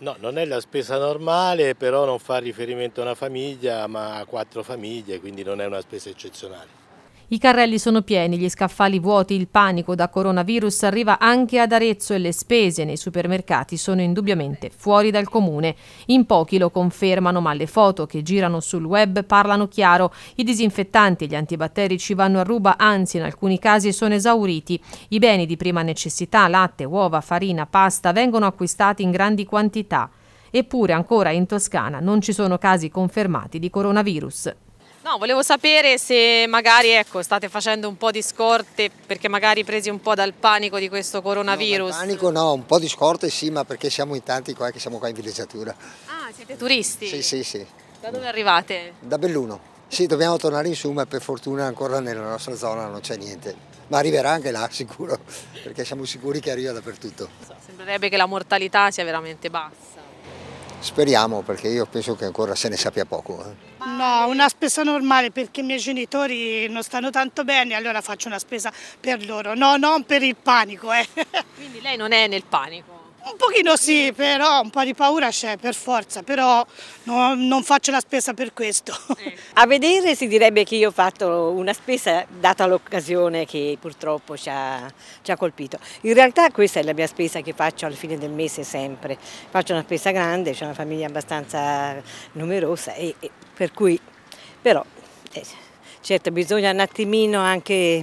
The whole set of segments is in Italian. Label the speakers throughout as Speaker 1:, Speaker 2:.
Speaker 1: No, non è la spesa normale, però non fa riferimento a una famiglia, ma a quattro famiglie, quindi non è una spesa eccezionale. I carrelli sono pieni, gli scaffali vuoti, il panico da coronavirus arriva anche ad Arezzo e le spese nei supermercati sono indubbiamente fuori dal comune. In pochi lo confermano, ma le foto che girano sul web parlano chiaro. I disinfettanti e gli antibatterici vanno a ruba, anzi in alcuni casi sono esauriti. I beni di prima necessità, latte, uova, farina, pasta, vengono acquistati in grandi quantità. Eppure ancora in Toscana non ci sono casi confermati di coronavirus. No, volevo sapere se magari ecco, state facendo un po' di scorte perché magari presi un po' dal panico di questo coronavirus. No, panico
Speaker 2: no, un po' di scorte sì, ma perché siamo in tanti qua che siamo qua in villeggiatura.
Speaker 1: Ah, siete turisti? Sì, sì, sì. Da dove arrivate?
Speaker 2: Da Belluno. Sì, dobbiamo tornare in su, ma per fortuna ancora nella nostra zona non c'è niente. Ma arriverà anche là, sicuro, perché siamo sicuri che arriva dappertutto.
Speaker 1: Sembrerebbe che la mortalità sia veramente
Speaker 3: bassa.
Speaker 2: Speriamo perché io penso che ancora se ne sappia poco. Eh.
Speaker 3: No, una spesa normale perché i miei genitori non stanno tanto bene, allora faccio una spesa per loro, no, non per il panico. Eh.
Speaker 1: Quindi lei non è nel panico?
Speaker 3: Un pochino sì, però un po' di paura c'è per forza, però no, non faccio la spesa per questo. Eh.
Speaker 4: A vedere si direbbe che io ho fatto una spesa data l'occasione che purtroppo ci ha, ci ha, colpito. In realtà questa è la mia spesa che faccio alla fine del mese sempre. Faccio una spesa grande, c'è una famiglia abbastanza numerosa e, e per cui però eh, certo bisogna un attimino anche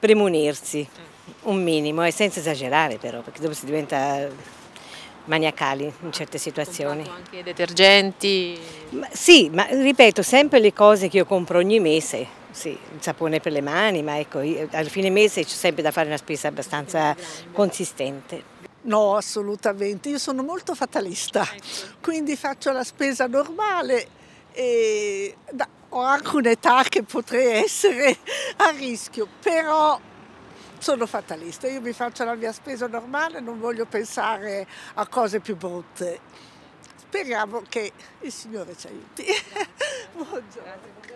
Speaker 4: premunirsi. Mm un minimo e senza esagerare però, perché dopo si diventa maniacali in certe situazioni. Comprato anche detergenti? Ma, sì, ma ripeto, sempre le cose che io compro ogni mese, sì, il sapone per le mani, ma ecco, io, al fine mese c'è sempre da fare una spesa abbastanza consistente.
Speaker 5: No, assolutamente, io sono molto fatalista, ecco. quindi faccio la spesa normale e da, ho anche un'età che potrei essere a rischio, però sono fatalista, io mi faccio la mia spesa normale, non voglio pensare a cose più brutte. Speriamo che il Signore ci aiuti. Buongiorno.